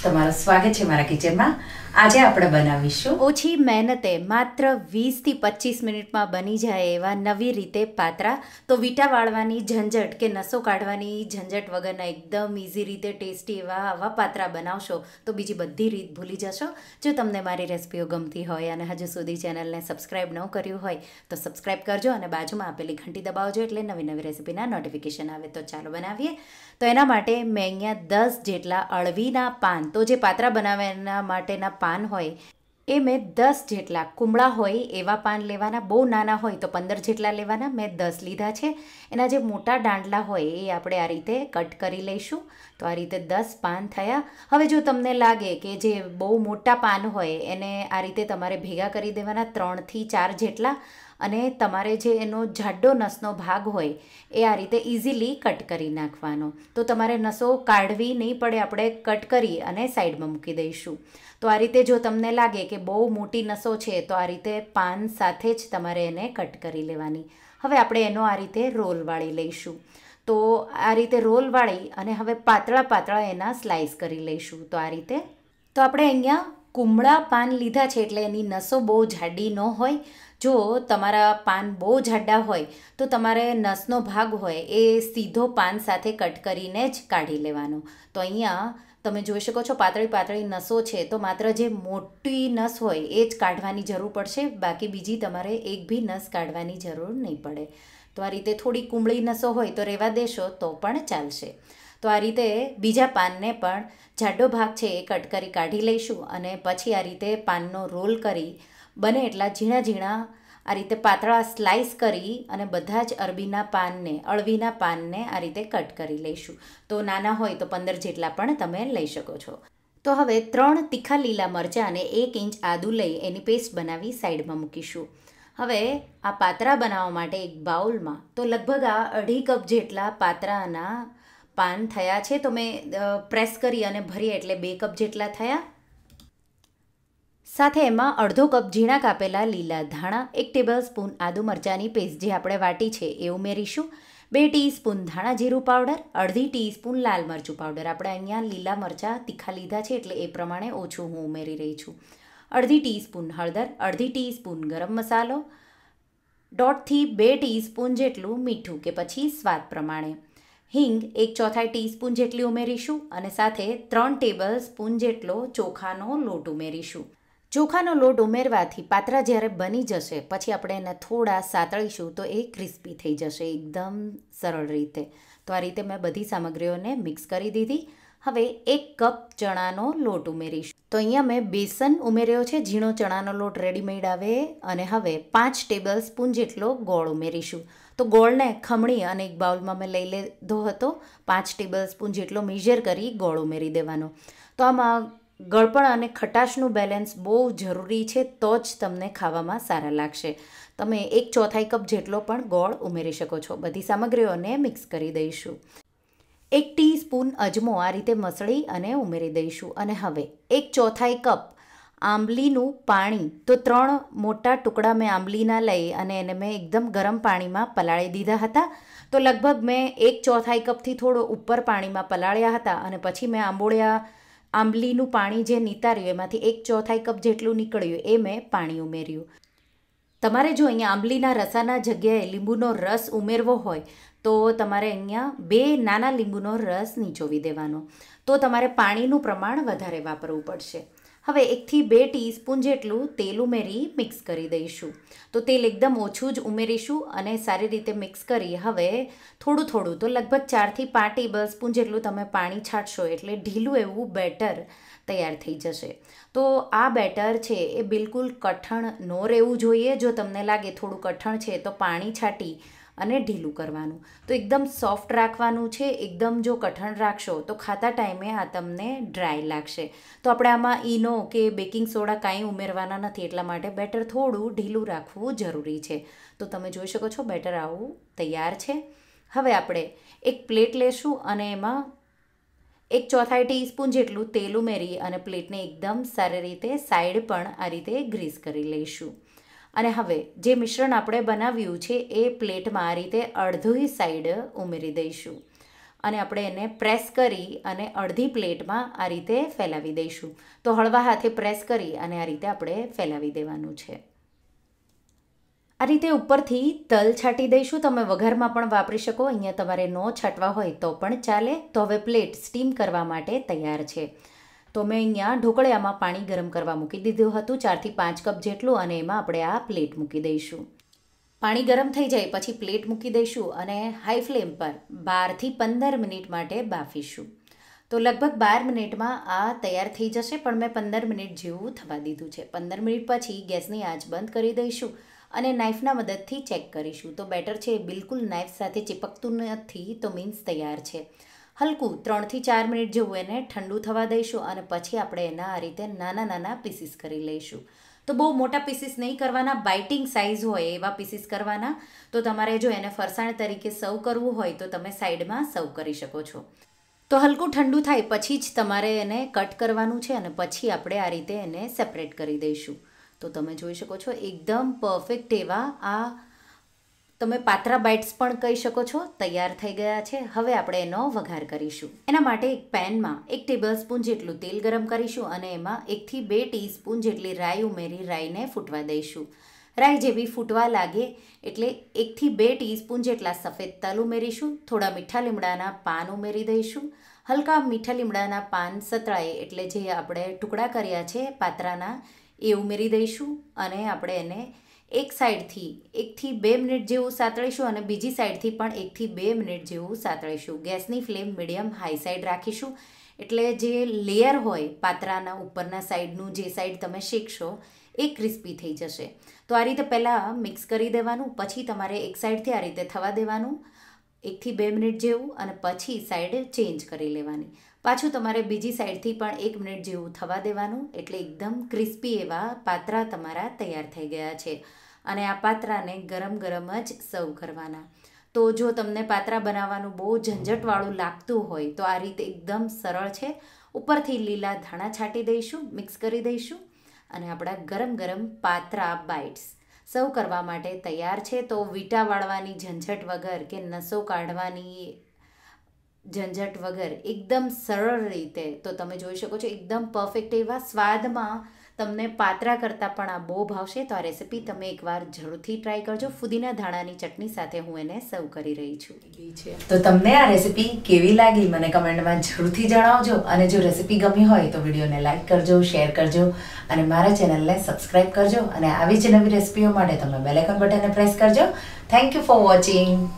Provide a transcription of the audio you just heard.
તમારું સ્વાગત છે મારા કિચનમાં આજે આપણે બનાવીશું ઓછી મહેનતે માત્ર વીસથી પચીસ મિનિટમાં બની જાય એવા નવી રીતે પાત્રા તો વીટા વાળવાની ઝંઝટ કે નસો કાઢવાની ઝંઝટ વગરના એકદમ ઈઝી રીતે ટેસ્ટી એવા આવા પાત્રા બનાવશો તો બીજી બધી રીત ભૂલી જશો જો તમને મારી રેસિપીઓ ગમતી હોય અને હજુ સુધી ચેનલને સબસ્ક્રાઈબ ન કર્યું હોય તો સબસ્ક્રાઈબ કરજો અને બાજુમાં આપેલી ઘંટી દબાવજો એટલે નવી નવી રેસિપીના નોટિફિકેશન આવે તો ચાલો બનાવીએ તો એના માટે મેં અહીંયા દસ જેટલા અળવીના પાન તો જે પાત્રા બનાવવાના માટેના પાન હોય એ મેં દસ જેટલા કુમળા હોય એવા પાન લેવાના બહુ નાના હોય તો પંદર જેટલા લેવાના મેં દસ લીધા છે એના જે મોટા ડાંડલા હોય એ આપણે આ રીતે કટ કરી લઈશું તો આ રીતે દસ પાન થયા હવે જો તમને લાગે કે જે બહુ મોટા પાન હોય એને આ રીતે તમારે ભેગા કરી દેવાના ત્રણથી ચાર જેટલા અને તમારે જે એનો જાડો નસનો ભાગ હોય એ આ રીતે ઇઝીલી કટ કરી નાખવાનો તો તમારે નસો કાઢવી નહીં પડે આપણે કટ કરી અને સાઈડમાં મૂકી દઈશું તો આ રીતે જો તમને લાગે કે બહુ મોટી નસો છે તો આ રીતે પાન સાથે જ તમારે એને કટ કરી લેવાની હવે આપણે એનો આ રીતે રોલ વાળી લઈશું તો આ રીતે રોલ વાળી અને હવે પાતળા પાતળા એના સ્લાઇસ કરી લઈશું તો આ રીતે તો આપણે અહીંયા કુમળા પાન લીધા છે એટલે એની નસો બહુ જાડી ન હોય જો તમારા પાન બહુ જાડા હોય તો તમારે નસનો ભાગ હોય એ સીધો પાન સાથે કટ કરીને જ કાઢી લેવાનો તો અહીંયા તમે જોઈ શકો છો પાતળી પાતળી નસો છે તો માત્ર જે મોટી નસ હોય એ જ કાઢવાની જરૂર પડશે બાકી બીજી તમારે એક બી નસ કાઢવાની જરૂર નહીં પડે તો આ રીતે થોડી કુંબળી નસો હોય તો રહેવા દેશો તો પણ ચાલશે તો આ રીતે બીજા પાનને પણ જાડો ભાગ છે એ કટ કરી કાઢી લઈશું અને પછી આ રીતે પાનનો રોલ કરી બને એટલા ઝીણા ઝીણા આ રીતે પાતળા સ્લાઈસ કરી અને બધા જ અરબીના પાનને અળવીના પાનને આ રીતે કટ કરી લઈશું તો નાના હોય તો પંદર જેટલા પણ તમે લઈ શકો છો તો હવે ત્રણ તીખા લીલા મરચાં અને એક ઇંચ આદુ લઈ એની પેસ્ટ બનાવી સાઈડમાં મૂકીશું હવે આ પાતરા બનાવવા માટે એક બાઉલમાં તો લગભગ આ અઢી કપ જેટલા પાતરાના પાન થયા છે તો મેં પ્રેસ કરી અને ભરી એટલે બે કપ જેટલા થયા સાથે એમાં અડધો કપ ઝીણા કાપેલા લીલા ધાણા એક ટેબલ સ્પૂન આદુ મરચાંની પેસ્ટ જે આપણે વાટી છે એ ઉમેરીશું બે ટીસ્પૂન ધાણા જીરું પાવડર અડધી ટીસ્પૂન લાલ મરચું પાવડર આપણે અહીંયા લીલા મરચાં તીખા લીધા છે એટલે એ પ્રમાણે ઓછું હું ઉમેરી રહી છું અડધી ટીસ્પૂન હળદર અડધી ટીસ્પૂન ગરમ મસાલો દોઢથી બે ટીસ્પૂન જેટલું મીઠું કે પછી સ્વાદ પ્રમાણે હિંગ એક ચોથાઈ ટીસ્પૂન જેટલી ઉમેરીશું અને સાથે ત્રણ ટેબલ સ્પૂન જેટલો ચોખાનો લોટ ઉમેરીશું ચોખાનો લોટ ઉમેરવાથી પાતરા જ્યારે બની જશે પછી આપણે એને થોડા સાતળીશું તો એ ક્રિસ્પી થઈ જશે એકદમ સરળ રીતે તો આ રીતે મેં બધી સામગ્રીઓને મિક્સ કરી દીધી હવે એક કપ ચણાનો લોટ ઉમેરીશું તો અહીંયા મેં બેસન ઉમેર્યો છે ઝીણો ચણાનો લોટ રેડીમેડ આવે અને હવે પાંચ ટેબલ સ્પૂન જેટલો ગોળ ઉમેરીશું તો ગોળને ખમણી અને એક બાઉલમાં મેં લઈ લીધો હતો પાંચ ટેબલ સ્પૂન જેટલો મેજર કરી ગોળ ઉમેરી દેવાનો તો આમાં ગળપણ અને ખટાશનું બેલેન્સ બહુ જરૂરી છે તો જ તમને ખાવામાં સારા લાગશે તમે એક ચોથાઈ કપ જેટલો પણ ગોળ ઉમેરી શકો છો બધી સામગ્રીઓને મિક્સ કરી દઈશું એક ટીસ્પૂન અજમો આ રીતે મસળી અને ઉમેરી દઈશું અને હવે એક ચોથાઈ કપ આંબલીનું પાણી તો ત્રણ મોટા ટુકડા મેં આંબલીના લઈ અને એને મેં એકદમ ગરમ પાણીમાં પલાળી દીધા હતા તો લગભગ મેં એક ચોથાઈ કપથી થોડો ઉપર પાણીમાં પલાળ્યા હતા અને પછી મેં આંબોળિયા આંબલીનું પાણી જે નિતાર્યું એમાંથી એક ચોથાઈ કપ જેટલું નીકળ્યું એ મેં પાણી ઉમેર્યું તમારે જો અહીંયા આંબલીના રસાના જગ્યાએ લીંબુનો રસ ઉમેરવો હોય તો તમારે અહીંયા બે નાના લીંબુનો રસ નીચોવી દેવાનો તો તમારે પાણીનું પ્રમાણ વધારે વાપરવું પડશે હવે એકથી બે ટીસ્પૂન જેટલું તેલ ઉમેરી મિક્સ કરી દઈશું તો તેલ એકદમ ઓછું જ ઉમેરીશું અને સારી રીતે મિક્સ કરી હવે થોડું થોડું તો લગભગ ચારથી પાંચ ટેબલ સ્પૂન જેટલું તમે પાણી છાંટશો એટલે ઢીલું એવું બેટર તૈયાર થઈ જશે તો આ બેટર છે એ બિલકુલ કઠણ ન રહેવું જોઈએ જો તમને લાગે થોડું કઠણ છે તો પાણી છાંટી અને ઢીલું કરવાનું તો એકદમ સોફ્ટ રાખવાનું છે એકદમ જો કઠણ રાખશો તો ખાતા ટાઈમે આ તમને ડ્રાય લાગશે તો આપણે આમાં ઇનો કે બેકિંગ સોડા કાંઈ ઉમેરવાના નથી એટલા માટે બેટર થોડું ઢીલું રાખવું જરૂરી છે તો તમે જોઈ શકો છો બેટર આવું તૈયાર છે હવે આપણે એક પ્લેટ લેશું અને એમાં એક ચોથાઈ ટીસ્પૂન જેટલું તેલ ઉમેરી અને પ્લેટને એકદમ સારી રીતે સાઈડ પણ આ રીતે ગ્રીસ કરી લઈશું અને હવે જે મિશ્રણ આપણે બનાવ્યું છે એ પ્લેટમાં આ રીતે અડધી સાઈડ ઉમેરી દઈશું અને આપણે એને પ્રેસ કરી અને અડધી પ્લેટમાં આ રીતે ફેલાવી દઈશું તો હળવા હાથે પ્રેસ કરી અને આ રીતે આપણે ફેલાવી દેવાનું છે આ રીતે ઉપરથી તલ છાંટી દઈશું તમે વઘારમાં પણ વાપરી શકો અહીંયા તમારે ન છાંટવા હોય તો પણ ચાલે તો હવે પ્લેટ સ્ટીમ કરવા માટે તૈયાર છે તો મેં અહીંયા ઢોકળિયામાં પાણી ગરમ કરવા મૂકી દીધું હતું ચારથી પાંચ કપ જેટલું અને એમાં આપણે આ પ્લેટ મૂકી દઈશું પાણી ગરમ થઈ જાય પછી પ્લેટ મૂકી દઈશું અને હાઈ ફ્લેમ પર બારથી પંદર મિનિટ માટે બાફીશું તો લગભગ બાર મિનિટમાં આ તૈયાર થઈ જશે પણ મેં પંદર મિનિટ જેવું થવા દીધું છે પંદર મિનિટ પછી ગેસની આંચ બંધ કરી દઈશું અને નાઇફના મદદથી ચેક કરીશું તો બેટર છે બિલકુલ નાઇફ સાથે ચિપકતું નથી તો મીન્સ તૈયાર છે હલકું ત્રણથી ચાર મિનિટ જેવું એને ઠંડુ થવા દઈશું અને પછી આપણે એના આ રીતે નાના નાના પીસીસ કરી લઈશું તો બહુ મોટા પીસીસ નહીં કરવાના બાઇટિંગ સાઇઝ હોય એવા પીસીસ કરવાના તો તમારે જો એને ફરસાણ તરીકે સર્વ કરવું હોય તો તમે સાઈડમાં સર્વ કરી શકો છો તો હલકું ઠંડુ થાય પછી જ તમારે એને કટ કરવાનું છે અને પછી આપણે આ રીતે એને સેપરેટ કરી દઈશું તો તમે જોઈ શકો છો એકદમ પરફેક્ટ એવા આ તમે પાત્રા બાઇટ્સ પણ કહી શકો છો તૈયાર થઈ ગયા છે હવે આપણે એનો વઘાર કરીશું એના માટે એક પેનમાં એક ટેબલસ્પૂન જેટલું તેલ ગરમ કરીશું અને એમાં એકથી બે ટીસ્પૂન જેટલી રાઈ ઉમેરી રાઈને ફૂટવા દઈશું રાઈ જેવી ફૂટવા લાગે એટલે એકથી બે ટીસ્પૂન જેટલા સફેદ તલ ઉમેરીશું થોડા મીઠા લીમડાના પાન ઉમેરી દઈશું હલકા મીઠા લીમડાના પાન સતળાએ એટલે જે આપણે ટુકડા કર્યા છે પાત્રાના એ ઉમેરી દઈશું અને આપણે એને એક સાઈડથી એકથી બે મિનિટ જેવું સાતળીશું અને બીજી સાઈડથી પણ એકથી બે મિનિટ જેવું સાતળીશું ગેસની ફ્લેમ મીડિયમ હાઈ સાઈડ રાખીશું એટલે જે લેયર હોય પાત્રાના ઉપરના સાઈડનું જે સાઈડ તમે શેકશો એ ક્રિસ્પી થઈ જશે તો આ રીતે પહેલાં મિક્સ કરી દેવાનું પછી તમારે એક સાઈડથી આ રીતે થવા દેવાનું એકથી બે મિનિટ જેવું અને પછી સાઈડ ચેન્જ કરી લેવાની પાછું તમારે બીજી સાઈડથી પણ એક મિનિટ જેવું થવા દેવાનું એટલે એકદમ ક્રિસ્પી એવા પાત્રા તમારા તૈયાર થઈ ગયા છે અને આ પાત્રાને ગરમ ગરમ જ સર્વ કરવાના તો જો તમને પાત્રા બનાવવાનું બહુ ઝંઝટવાળું લાગતું હોય તો આ રીતે એકદમ સરળ છે ઉપરથી લીલા ધાણા છાંટી દઈશું મિક્સ કરી દઈશું અને આપણા ગરમ ગરમ પાત્રા બાઇટ્સ સર્વ કરવા માટે તૈયાર છે તો વીટા વાળવાની ઝંઝટ વગર કે નસો કાઢવાની ઝંઝટ વગર એકદમ સરળ રીતે તો તમે જોઈ શકો છો એકદમ પરફેક્ટ એવા સ્વાદમાં તમને પાત્રા કરતાં પણ આ બહુ ભાવશે તો આ રેસીપી તમે એકવાર જરૂરથી ટ્રાય કરજો ફુદીના ધાણાની ચટણી સાથે હું એને સર્વ કરી રહી છું તો તમને આ રેસીપી કેવી લાગી મને કમેન્ટમાં જરૂરથી જણાવજો અને જો રેસીપી ગમી હોય તો વિડીયોને લાઇક કરજો શેર કરજો અને મારા ચેનલને સબસ્ક્રાઇબ કરજો અને આવી જ નવી રેસીપીઓ માટે તમે બેલેકન બટનને પ્રેસ કરજો થેન્ક યુ ફોર વોચિંગ